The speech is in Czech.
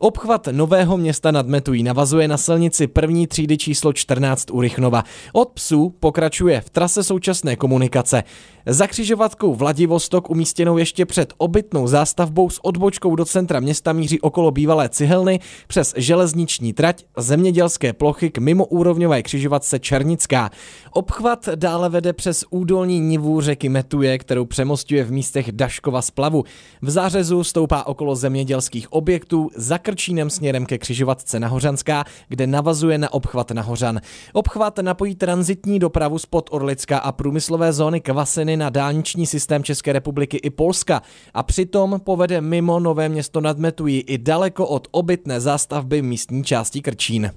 Obchvat Nového města nad Metují navazuje na silnici první třídy číslo 14 u Rychnova. Od psů pokračuje v trase současné komunikace. Za křižovatkou Vladivostok umístěnou ještě před obytnou zástavbou s odbočkou do centra města míří okolo bývalé cihelny přes železniční trať zemědělské plochy k mimoúrovňové křižovatce Černická. Obchvat dále vede přes údolní nivu řeky Metuje, kterou přemostuje v místech Daškova splavu. V zářezu stoupá okolo zemědělských objektů, za Krčínem směrem ke křižovatce Nahořanská, kde navazuje na obchvat Nahořan. Obchvat napojí transitní dopravu spod Orlicka a průmyslové zóny Kvaseny na dálniční systém České republiky i Polska a přitom povede mimo Nové město nad Metují i daleko od obytné zástavby místní části Krčín.